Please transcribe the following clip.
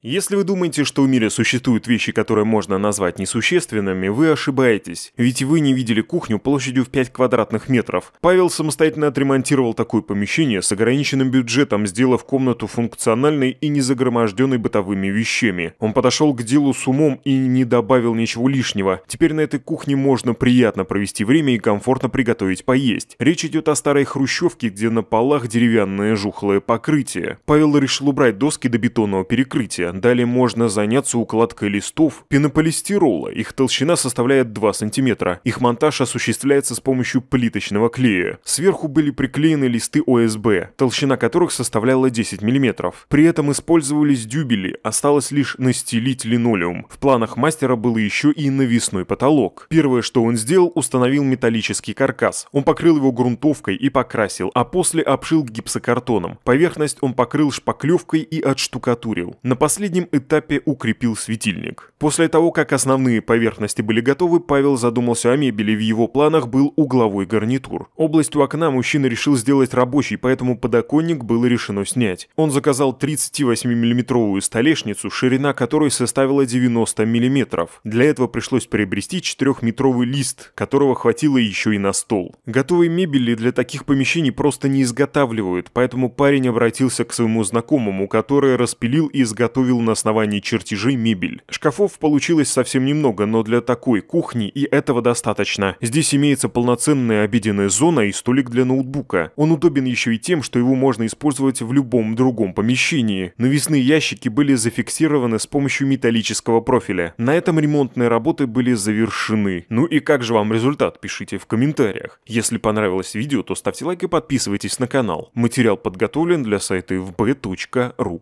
Если вы думаете, что в мире существуют вещи, которые можно назвать несущественными, вы ошибаетесь, ведь вы не видели кухню площадью в 5 квадратных метров. Павел самостоятельно отремонтировал такое помещение с ограниченным бюджетом, сделав комнату функциональной и не загроможденной бытовыми вещами. Он подошел к делу с умом и не добавил ничего лишнего. Теперь на этой кухне можно приятно провести время и комфортно приготовить поесть. Речь идет о старой хрущевке, где на полах деревянное жухлое покрытие. Павел решил убрать доски до бетонного перекрытия, Далее можно заняться укладкой листов пенополистирола. Их толщина составляет 2 см. Их монтаж осуществляется с помощью плиточного клея. Сверху были приклеены листы ОСБ, толщина которых составляла 10 мм. При этом использовались дюбели, осталось лишь настелить линолеум. В планах мастера был еще и навесной потолок. Первое, что он сделал, установил металлический каркас. Он покрыл его грунтовкой и покрасил, а после обшил гипсокартоном. Поверхность он покрыл шпаклевкой и отштукатурил. Напоследок последнем этапе укрепил светильник. После того, как основные поверхности были готовы, Павел задумался о мебели, в его планах был угловой гарнитур. Область у окна мужчина решил сделать рабочий, поэтому подоконник было решено снять. Он заказал 38 миллиметровую столешницу, ширина которой составила 90 миллиметров. Для этого пришлось приобрести 4-метровый лист, которого хватило еще и на стол. Готовой мебели для таких помещений просто не изготавливают, поэтому парень обратился к своему знакомому, который распилил и изготовил изготовил на основании чертежей мебель. Шкафов получилось совсем немного, но для такой кухни и этого достаточно. Здесь имеется полноценная обеденная зона и столик для ноутбука. Он удобен еще и тем, что его можно использовать в любом другом помещении. Навесные ящики были зафиксированы с помощью металлического профиля. На этом ремонтные работы были завершены. Ну и как же вам результат, пишите в комментариях. Если понравилось видео, то ставьте лайк и подписывайтесь на канал. Материал подготовлен для сайта fb.ru.